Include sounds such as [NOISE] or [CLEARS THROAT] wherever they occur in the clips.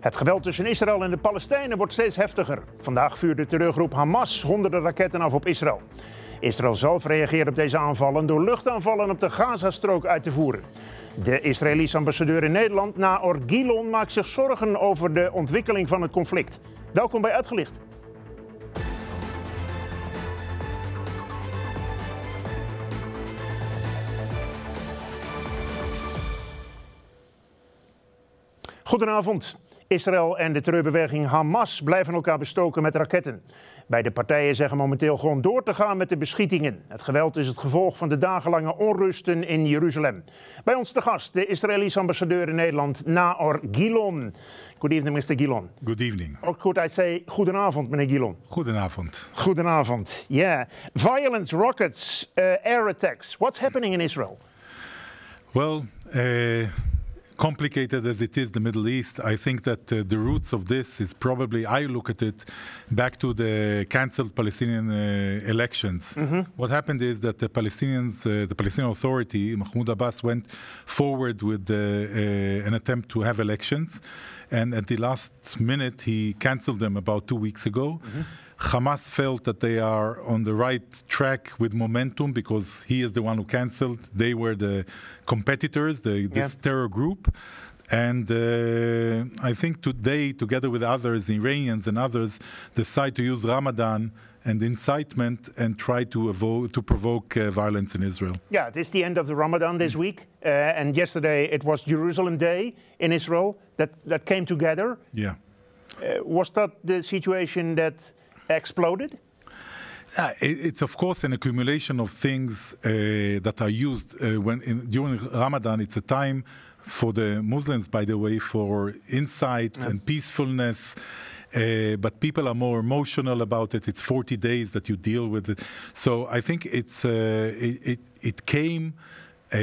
Het geweld tussen Israël en de Palestijnen wordt steeds heftiger. Vandaag vuurde de terreurgroep Hamas honderden raketten af op Israël. Israël zelf reageert op deze aanvallen door luchtaanvallen op de Gazastrook uit te voeren. De Israëlische ambassadeur in Nederland, Naor Gilon, maakt zich zorgen over de ontwikkeling van het conflict. Welkom bij Uitgelicht. Goedenavond. Israël en de terreurbeweging Hamas blijven elkaar bestoken met raketten. Beide partijen zeggen momenteel gewoon door te gaan met de beschietingen. Het geweld is het gevolg van de dagenlange onrusten in Jeruzalem. Bij ons te gast, de Israëlische ambassadeur in Nederland, Naor Gilon. Good evening, Mr. Gilon. Good evening. Or could I say goedenavond, meneer Gilon? Goedenavond. Goedenavond, yeah. Violence, rockets, eh, air attacks. What's happening in Israel? Well, eh, complicated as it is, the Middle East, I think that uh, the roots of this is probably, I look at it back to the cancelled Palestinian uh, elections. Mm -hmm. What happened is that the Palestinians, uh, the Palestinian Authority, Mahmoud Abbas, went forward with uh, uh, an attempt to have elections. And at the last minute, he cancelled them about two weeks ago. Mm -hmm. Hamas felt that they are on the right track with momentum because he is the one who canceled. They were the competitors, the, this yeah. terror group. And uh, I think today, together with others, Iranians and others, decide to use Ramadan and incitement and try to, to provoke uh, violence in Israel. Yeah, it is the end of the Ramadan this mm. week. Uh, and yesterday it was Jerusalem Day in Israel that, that came together. Yeah. Uh, was that the situation that exploded? Uh, it's of course an accumulation of things uh, that are used uh, when in, during Ramadan. It's a time for the Muslims, by the way, for insight yeah. and peacefulness. Uh, but people are more emotional about it. It's 40 days that you deal with it. So I think it's uh, it, it, it, came. Uh,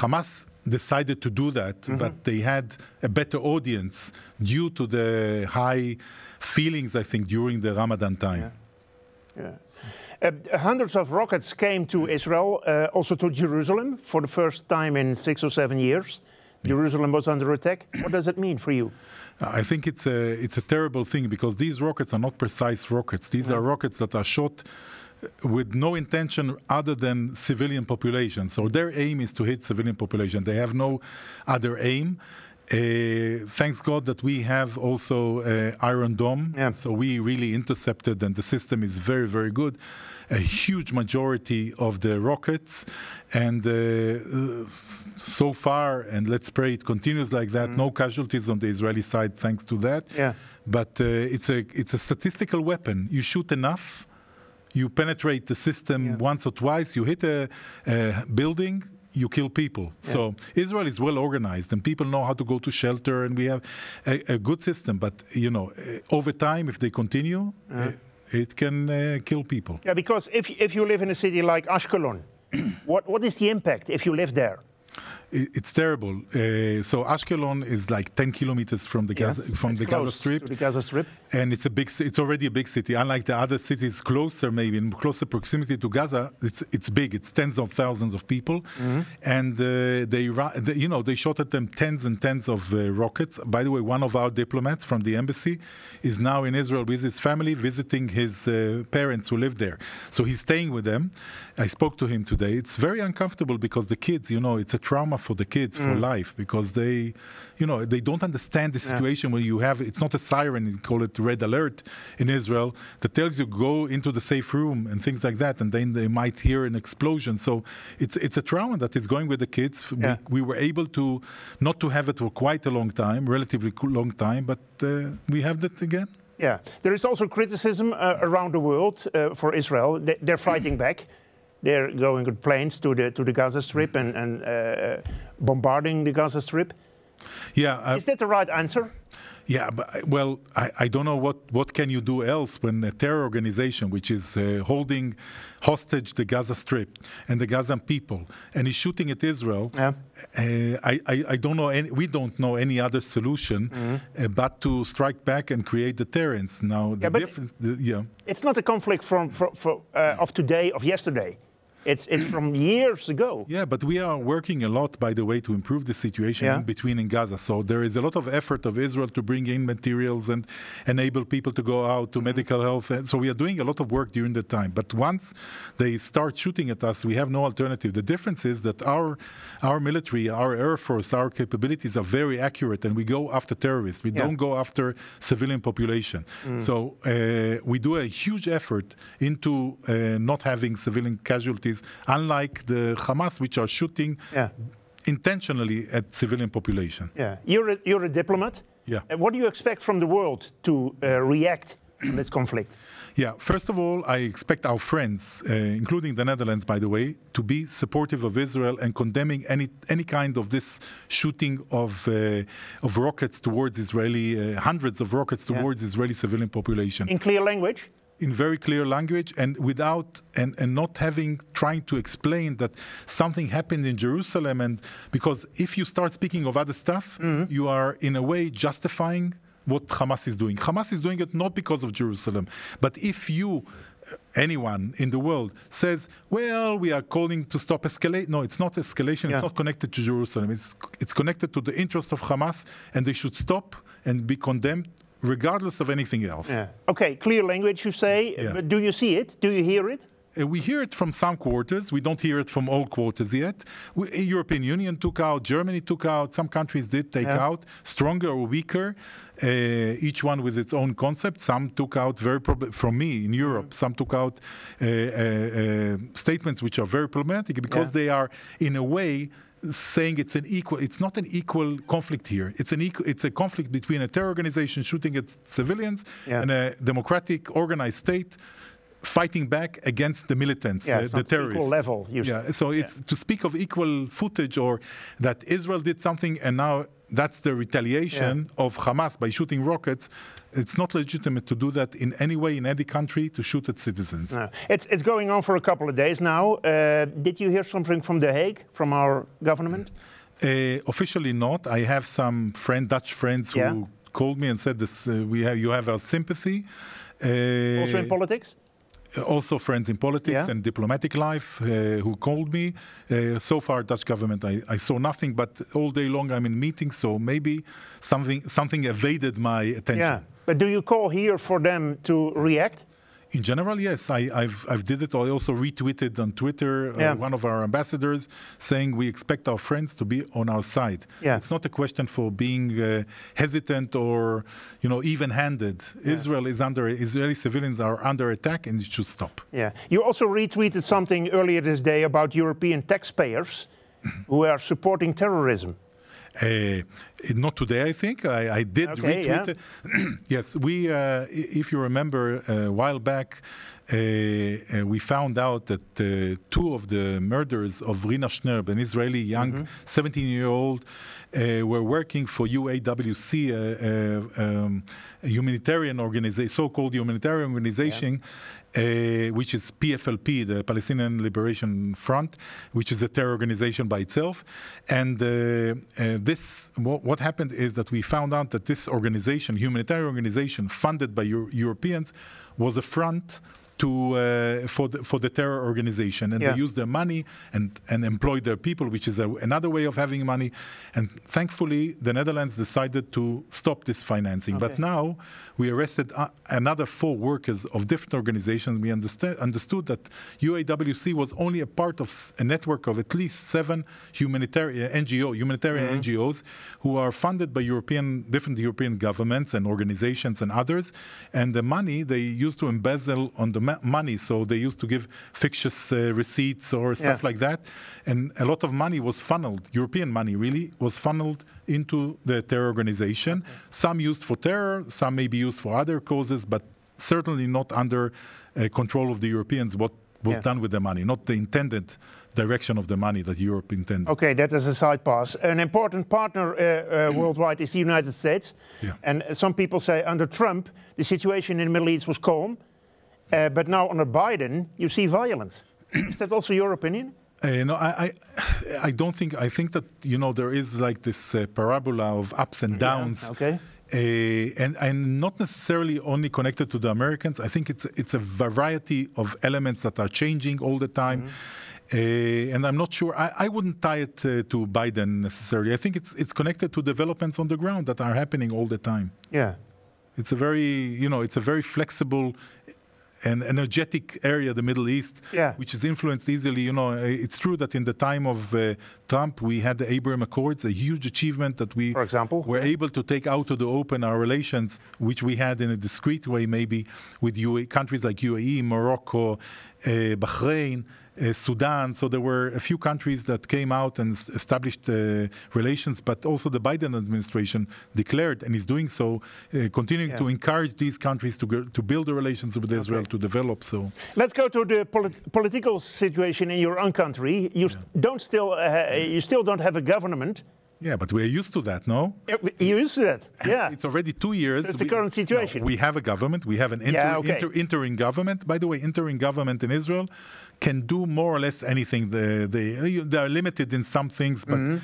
Hamas decided to do that, mm -hmm. but they had a better audience due to the high feelings, I think, during the Ramadan time. Yeah. Yeah. Uh, hundreds of rockets came to Israel, uh, also to Jerusalem, for the first time in six or seven years. Yeah. Jerusalem was under attack. What does it mean for you? Uh, I think it's a, it's a terrible thing because these rockets are not precise rockets. These yeah. are rockets that are shot with no intention other than civilian population. So their aim is to hit civilian population. They have no other aim. Uh, thanks God that we have also uh, Iron Dome. Yeah. So we really intercepted, and the system is very, very good. A huge majority of the rockets, and uh, so far, and let's pray it continues like that. Mm. No casualties on the Israeli side, thanks to that. Yeah. But uh, it's a it's a statistical weapon. You shoot enough you penetrate the system yeah. once or twice, you hit a, a building, you kill people. Yeah. So Israel is well organized, and people know how to go to shelter, and we have a, a good system. But you know, eh, over time, if they continue, it, uh-huh. eh, it, can uh, kill people. Yeah, because if if you live in a city like Ashkelon, [CLEARS THROAT] what what is the impact if you live there? it's terrible. Uh, so Ashkelon is like 10 kilometers from the yeah. Gaza, from the Gaza, Strip, the Gaza Strip. And it's a big. It's already a big city. Unlike the other cities closer, maybe in closer proximity to Gaza, it's it's big. It's tens of thousands of people, mm -hmm. and uh, they, they, you know they shot at them tens and tens of uh, rockets. By the way, one of our diplomats from the embassy is now in Israel with his family, visiting his uh, parents who live there. So he's staying with them. I spoke to him today. It's very uncomfortable because the kids, you know, it's a trauma for the kids mm. for life because they, you know, they don't understand the situation yeah. where you have it's not a siren, you call it red alert in Israel that tells you go into the safe room and things like that, and then they might hear an explosion. So it's it's a trauma that is going with the kids. Yeah. We, we, were able to not to have it for quite a long time, relatively long time, but uh, we have that again. Yeah, there is also criticism uh, around the world uh, for Israel. They're fighting back they're going with planes to the to the Gaza Strip and, mm-hmm. and uh, bombarding the Gaza Strip. Yeah, uh, is that the right answer? Yeah, but uh, well, I, I don't know what, what can you do else when a terror organization which is uh, holding hostage the Gaza Strip and the Gazan people and is shooting at Israel. Yeah. Uh, I, I, I, don't know. Any, we don't know any other solution mm-hmm. Uh, but to strike back and create deterrence. Now, yeah, the difference. The, yeah, it's not a conflict from, from, from mm. of today of yesterday. It's, it's from years ago. Yeah, but we are working a lot, by the way, to improve the situation yeah. in between in Gaza. So there is a lot of effort of Israel to bring in materials and enable people to go out to mm-hmm. medical health. And so we are doing a lot of work during the time. But once they start shooting at us, we have no alternative. The difference is that our our military, our air force, our capabilities are very accurate, and we go after terrorists. We yeah. don't go after civilian population. Mm. So uh, we do a huge effort into uh, not having civilian casualties unlike the Hamas, which are shooting yeah. intentionally at civilian population. Yeah, you're a, you're a diplomat. Yeah. Uh, what do you expect from the world to uh, react in this conflict? Yeah, first of all, I expect our friends, uh, including the Netherlands, by the way, to be supportive of Israel and condemning any any kind of this shooting of uh, of rockets towards Israeli uh, hundreds of rockets towards yeah. Israeli civilian population. In clear language in very clear language and without and, and not having trying to explain that something happened in Jerusalem and because if you start speaking of other stuff mm -hmm. you are in a way justifying what Hamas is doing. Hamas is doing it not because of Jerusalem, but if you uh, anyone in the world says, well, we are calling to stop escalation. No, it's not escalation. Yeah. It's not connected to Jerusalem. It's, it's connected to the interest of Hamas, and they should stop and be condemned regardless of anything else. Yeah. Okay, clear language, you say. Yeah. But do you see it? Do you hear it? Uh, we hear it from some quarters. We don't hear it from all quarters yet. We, European Union took out, Germany took out, some countries did take yeah. out, stronger or weaker, uh, each one with its own concept. Some took out very from me in Europe. Mm. Some took out uh, uh, uh, statements which are very problematic because yeah. they are in a way saying it's an equal. It's not an equal conflict here. It's an equal. It's a conflict between a terror organization shooting at civilians yeah. and a democratic organized state fighting back against the militants, yeah, the, the terrorists. Equal level, usually. Yeah, so it's to speak of equal footage or that Israel did something and now that's the retaliation yeah. of Hamas by shooting rockets. It's not legitimate to do that in any way in any country to shoot at citizens. No. It's, it's going on for a couple of days now. Uh, did you hear something from The Hague, from our government? Uh, officially not. I have some friend, Dutch friends who called me and said this, uh, we have, you have our sympathy. Uh, also in politics? also friends in politics yeah. and diplomatic life uh, who called me. Uh, so far, Dutch government, I, I, saw nothing, but all day long I'm in meetings, so maybe something something evaded my attention. Yeah, but do you call here for them to react? In general, yes, I, have I've did it. I also retweeted on Twitter uh, yeah. one of our ambassadors saying we expect our friends to be on our side. Yeah. It's not a question for being uh, hesitant or you know even-handed. Yeah. Israel is under Israeli civilians are under attack and it should stop. Yeah. You also retweeted something earlier this day about European taxpayers mm-hmm. who are supporting terrorism. Uh, not today, I think. I, I did okay, retweet yeah. [CLEARS THROAT] yes, we, uh, if you remember, uh, a while back, uh, uh, we found out that uh, two of the murders of Rina Schnerb, an Israeli young mm-hmm. 17 year old, uh, were working for UAWC, um, a humanitarian organization, so called humanitarian organization. Yeah. Uh, which is PFLP, the Palestinian Liberation Front, which is a terror organization by itself. And uh, uh, this, what, what happened is that we found out that this organization, humanitarian organization funded by Euro Europeans, was a front to uh, for the, for the terror organization, and yeah. they use their money and and employ their people, which is a, another way of having money. And thankfully, the Netherlands decided to stop this financing. Okay. But now we arrested uh, another four workers of different organizations. We understand understood that UAWC was only a part of a network of at least seven humanitarian NGO humanitarian mm -hmm. NGOs who are funded by European different European governments and organizations and others, and the money they used to embezzle on the money. So they used to give fictitious uh, receipts or stuff yeah. like that. And a lot of money was funneled, European money really, was funneled into the terror organization. Okay. Some used for terror, some may be used for other causes, but certainly not under uh, control of the Europeans what was yeah. done with the money, not the intended direction of the money that Europe intended. Okay, that is a side pass. An important partner uh, uh, worldwide is the United States. Yeah. And some people say under Trump, the situation in the Middle East was calm. Uh, but now under Biden, you see violence. [CLEARS THROAT] Is that also your opinion? Uh, no, I, I, I, don't think. I think that you know there is like this uh, parabola of ups and downs. Yeah, okay. Uh, and, and not necessarily only connected to the Americans. I think it's it's a variety of elements that are changing all the time. Mm -hmm. and I'm not sure. I, I wouldn't tie it uh, to Biden necessarily. I think it's it's connected to developments on the ground that are happening all the time. Yeah. It's a very you know it's a very flexible an energetic area, the Middle East, yeah. which is influenced easily. You know, eh, it's true that in the time of uh, Trump, we had the Abraham Accords, a huge achievement that we, for example, were able to take out to the open our relations, which we had in a discreet way, maybe with UA countries like UAE, Morocco, uh, Bahrain. Uh, Sudan. So there were a few countries that came out and established uh, relations, but also the Biden administration declared and is doing so, uh, continuing yeah. to encourage these countries to, to build the relations with okay. Israel to develop. So let's go to the polit political situation in your own country. You yeah. don't still uh, you still don't have a government. Yeah, but we're used to that, no? You're used to that, [LAUGHS] yeah. it's already two years. It's the current situation. No, we have a government. We have an inter, yeah, okay. inter, interim government. By the way, interim government in Israel can do more or less anything. They, they, they are limited in some things, but mm -hmm.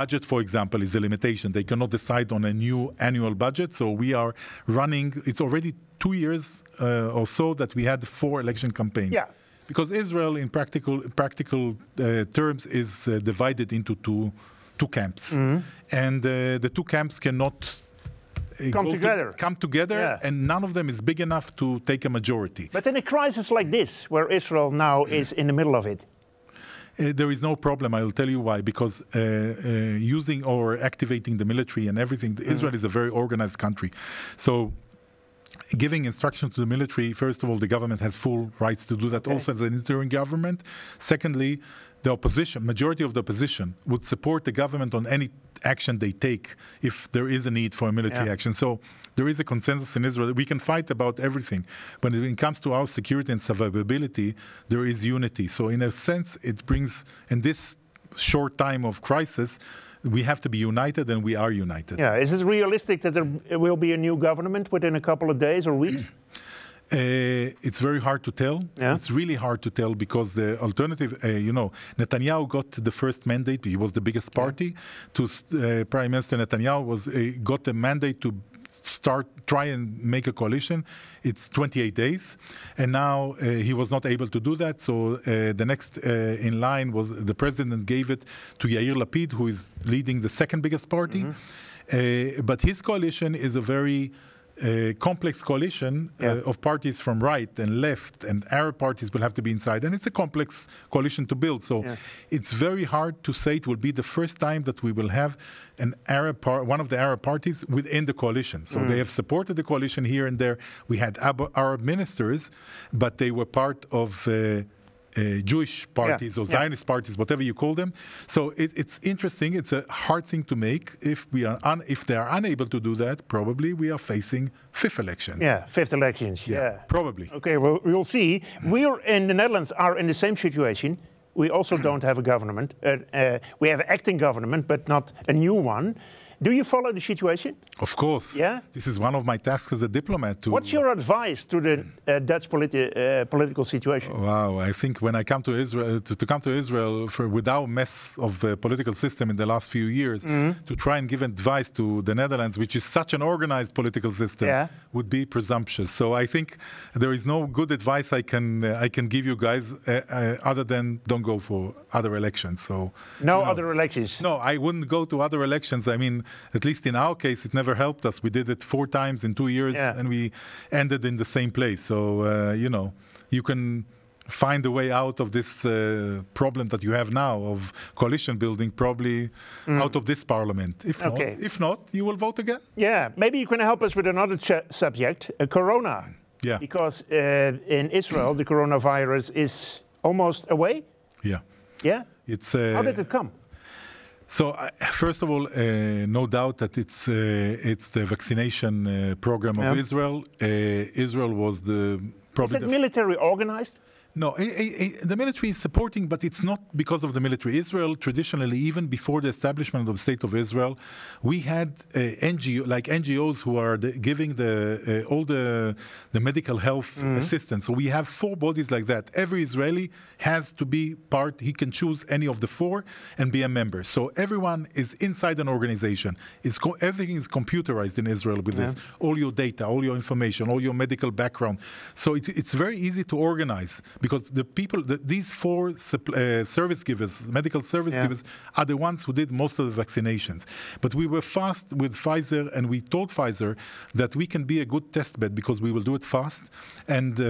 budget, for example, is a limitation. They cannot decide on a new annual budget. So we are running, it's already two years uh, or so that we had four election campaigns. Yeah because Israel, in practical practical uh, terms, is uh, divided into two two camps, mm-hmm. and uh, the two camps cannot uh, come together. To come together, yeah. and none of them is big enough to take a majority. But in a crisis like this, where Israel now yeah. Mm. is in the middle of it, uh, there is no problem. I will tell you why. Because uh, uh, using or activating the military and everything, mm-hmm. Israel is a very organized country. So giving instructions to the military, first of all, the government has full rights to do that okay. also as an interim government. Secondly, the opposition, majority of the opposition, would support the government on any action they take if there is a need for a military yeah. action. So there is a consensus in Israel that we can fight about everything. But when it comes to our security and survivability, there is unity. So in a sense, it brings, in this short time of crisis, we have to be united, and we are united. Yeah, is it realistic that there will be a new government within a couple of days or weeks? [CLEARS THROAT] Uh, it's very hard to tell. Yeah. It's really hard to tell because the alternative, uh, you know, Netanyahu got the first mandate. He was the biggest party. Yeah. To uh, Prime Minister Netanyahu was uh, got the mandate to start try and make a coalition. It's 28 days, and now uh, he was not able to do that. So uh, the next uh, in line was the president gave it to Yair Lapid, who is leading the second biggest party. Mm -hmm. but his coalition is a very a complex coalition yeah. uh, of parties from right and left and Arab parties will have to be inside. And it's a complex coalition to build. So yeah. it's very hard to say it will be the first time that we will have an Arab par- one of the Arab parties within the coalition. So mm. they have supported the coalition here and there. We had Arab ministers, but they were part of. Uh, uh, Jewish parties yeah. or Zionist yeah. parties, whatever you call them. So it, it's interesting. It's a hard thing to make. If we are if they are unable to do that, probably we are facing fifth elections. Yeah, fifth elections. Yeah, yeah. probably. Okay, well we'll see. We are in the Netherlands are in the same situation. We also don't have a government. Uh, uh, we have an acting government, but not a new one. Do you follow the situation? Of course. Yeah. This is one of my tasks as a diplomat. What's your advice to the uh, Dutch politi uh, political situation? Wow, I think when I come to Israel, uh, to, to come to Israel for with mess of the political system in the last few years, mm -hmm. to try and give advice to the Netherlands, which is such an organized political system, yeah. would be presumptuous. So I think there is no good advice I can uh, I can give you guys uh, uh, other than don't go for other elections. So no you know, other elections. No, I wouldn't go to other elections. I mean at least in our case, it never helped us. We did it four times in two years, yeah. and we ended in the same place. So uh, you know, you can find a way out of this uh, problem that you have now of coalition building probably mm. out of this parliament if okay. not if not you will vote again yeah maybe you can help us with another subject uh, corona yeah because uh, in israel the coronavirus is almost away yeah yeah it's uh, how did it come so uh, first of all, uh, no doubt that it's uh, it's the vaccination uh, program of yep. Israel. Uh, Israel was the probably is it military organized? No, it, it, the military is supporting, but it's not because of the military. Israel traditionally, even before the establishment of the state of Israel, we had uh, NGO like NGOs who are the, giving the uh, all the the medical health mm-hmm. assistance. So we have four bodies like that. Every Israeli has to be part. He can choose any of the four and be a member. So everyone is inside an organization. It's co- everything is computerized in Israel with yeah. this. All your data, all your information, all your medical background. So it, it's very easy to organize because the people, the, these four uh, service givers, medical service yeah. givers, are the ones who did most of the vaccinations. But we were fast with Pfizer, and we told Pfizer that we can be a good test bed because we will do it fast, and uh,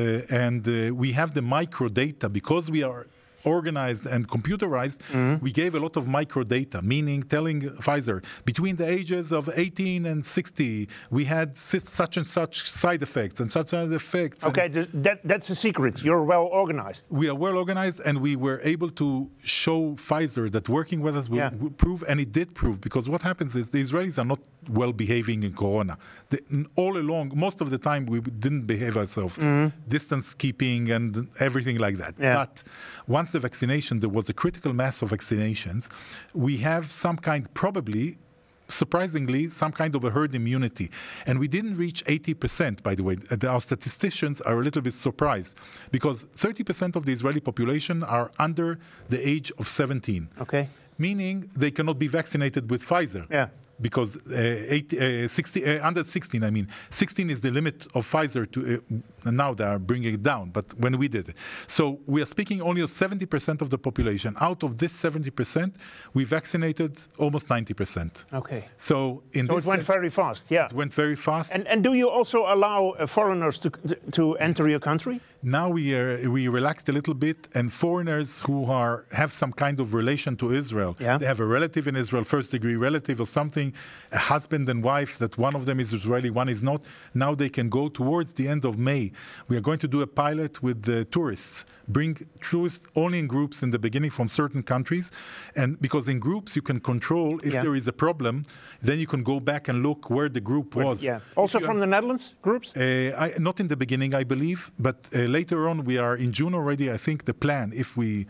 and uh, we have the micro data because we are organized and computerized, mm-hmm. we gave a lot of micro data, meaning telling Pfizer between the ages of 18 and 60, we had such and such side effects and such and such effects. Okay, that, that's the secret. You're well organized. We are well organized, and we were able to show Pfizer that working with us will, yeah. will prove, and it did prove, because what happens is the Israelis are not well behaving in Corona. all along, most of the time, we didn't behave ourselves, mm-hmm. distance keeping and everything like that. Yeah. But once the vaccination, there was a critical mass of vaccinations, we have some kind, probably, surprisingly, some kind of a herd immunity. And we didn't reach 80%, by the way. Our statisticians are a little bit surprised because 30% of the Israeli population are under the age of 17. Okay. Meaning they cannot be vaccinated with Pfizer. Yeah because uh, uh, 16, uh, under 16, I mean, 16 is the limit of Pfizer to uh, now they are bringing it down, but when we did it. So we are speaking only of 70% of the population. Out of this 70%, we vaccinated almost 90%. Okay. So in so it went very fast, yeah. It went very fast. And, and do you also allow uh, foreigners to, to enter your country? Now we, are, we relaxed a little bit, and foreigners who are have some kind of relation to Israel, yeah. they have a relative in Israel, first degree relative or something, a husband and wife, that one of them is Israeli, one is not. Now they can go towards the end of May. We are going to do a pilot with the tourists, bring tourists only in groups in the beginning from certain countries. And because in groups you can control if yeah. there is a problem, then you can go back and look where the group was. Yeah. Also from the Netherlands, groups? Uh, I, not in the beginning, I believe, but uh, later on we are in June already. I think the plan, if we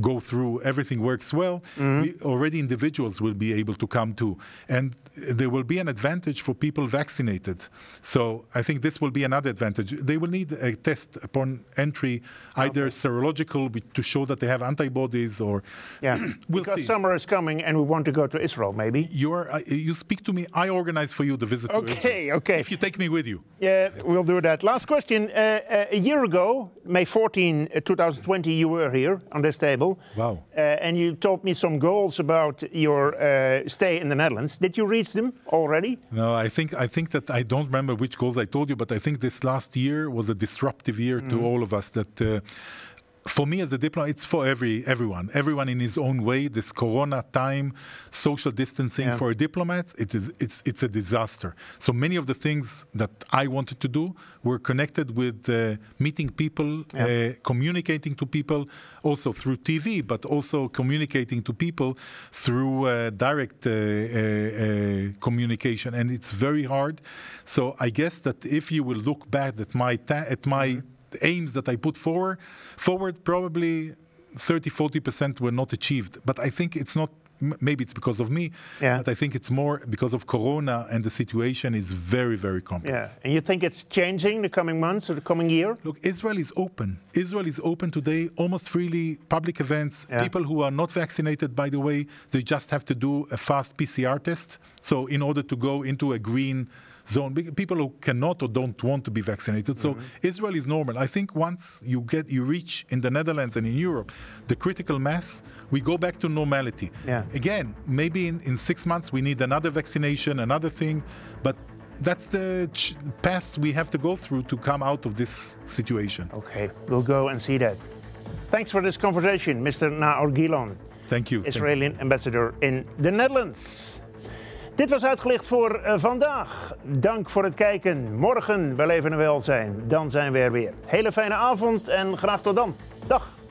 go through everything works well, mm -hmm. we, already individuals will be able to come to and there will be an advantage for people vaccinated. So I think this will be another advantage. They will need a test upon entry, either okay. serological to show that they have antibodies or. Yeah, [CLEARS THROAT] we'll because see. summer is coming and we want to go to Israel, maybe. You are. Uh, you speak to me. I organize for you the visit. Okay, okay. If you take me with you. Yeah, we'll do that. Last question. Uh, uh a year ago, May 14, uh, 2020, you were here on this table. Wow. Uh, and you told me some goals about your uh, stay in the Netherlands. Did you reach them already? No, I think I think that I don't remember which goals I told you, but I think this last year was a disruptive year mm. to all of us. That uh, for me as a diplomat, it's for every everyone, everyone in his own way. This Corona time, social distancing yeah. for a diplomat, it is it's it's a disaster. So many of the things that I wanted to do were connected with uh, meeting people, yeah. uh, communicating to people, also through TV, but also communicating to people through uh, direct uh, uh, uh, communication, and it's very hard. So I guess that if you will look back at my at my mm -hmm aims that I put forward, forward probably 30, 40% were not achieved. But I think it's not maybe it's because of me, yeah. but I think it's more because of Corona and the situation is very, very complex. Yeah. And you think it's changing the coming months or the coming year? Look, Israel is open. Israel is open today, almost freely, public events. Yeah. People who are not vaccinated, by the way, they just have to do a fast PCR test. So in order to go into a green zone, people who cannot or don't want to be vaccinated. So mm-hmm. Israel is normal. I think once you get you reach in the Netherlands and in Europe the critical mass, we go back to normality. Yeah. Again, maybe in, in six months we need another vaccination, another thing, but that's the ch- path we have to go through to come out of this situation. Okay, we'll go and see that. Thanks for this conversation, Mr. Naor Gilon. Thank you. Israeli Thank you. ambassador in the Netherlands. Dit was uitgelicht voor eh, vandaag. Dank voor het kijken. Morgen wel Leven en Welzijn. Dan zijn we er weer. Hele fijne avond en graag tot dan. Dag.